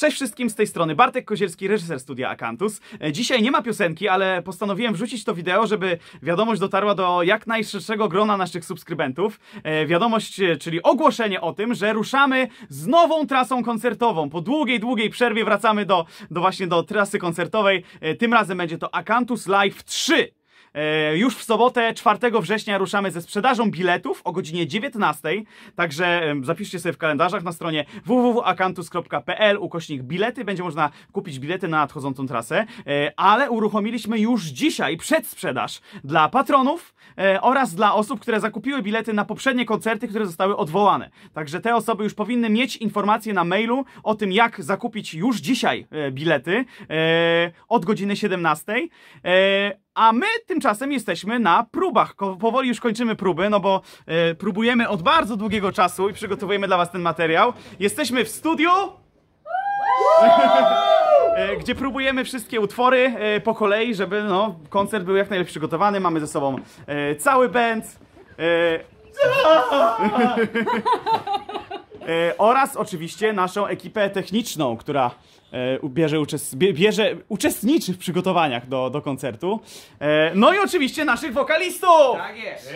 Cześć wszystkim z tej strony, Bartek Kozielski, reżyser studia Akantus. E, dzisiaj nie ma piosenki, ale postanowiłem wrzucić to wideo, żeby wiadomość dotarła do jak najszerszego grona naszych subskrybentów. E, wiadomość, e, czyli ogłoszenie o tym, że ruszamy z nową trasą koncertową. Po długiej, długiej przerwie wracamy do, do właśnie do trasy koncertowej. Tym razem będzie to Akantus Live 3. E, już w sobotę 4 września ruszamy ze sprzedażą biletów o godzinie 19. Także zapiszcie sobie w kalendarzach na stronie www.akantus.pl ukośnik bilety. Będzie można kupić bilety na nadchodzącą trasę. E, ale uruchomiliśmy już dzisiaj przedsprzedaż dla patronów E, oraz dla osób, które zakupiły bilety na poprzednie koncerty, które zostały odwołane. Także te osoby już powinny mieć informacje na mailu o tym, jak zakupić już dzisiaj e, bilety e, od godziny 17. A my tymczasem jesteśmy na próbach. powoli już kończymy próby, no bo próbujemy od bardzo długiego czasu i przygotowujemy dla Was ten materiał. Jesteśmy w studiu gdzie próbujemy wszystkie utwory e, po kolei, żeby no, koncert był jak najlepiej przygotowany. Mamy ze sobą e, cały band. E, e, oraz oczywiście naszą ekipę techniczną, która e, bierze, uczest bierze, uczestniczy w przygotowaniach do, do koncertu. E, no i oczywiście naszych wokalistów! Tak jest!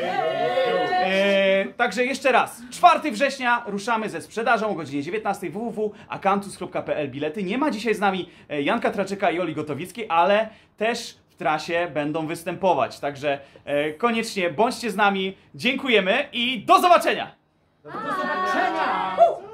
Także jeszcze raz, 4 września ruszamy ze sprzedażą o godzinie 19 www.akantus.pl bilety. Nie ma dzisiaj z nami e, Janka Traczyka i Oli Gotowickiej, ale też w trasie będą występować. Także e, koniecznie bądźcie z nami. Dziękujemy i do zobaczenia! Do zobaczenia!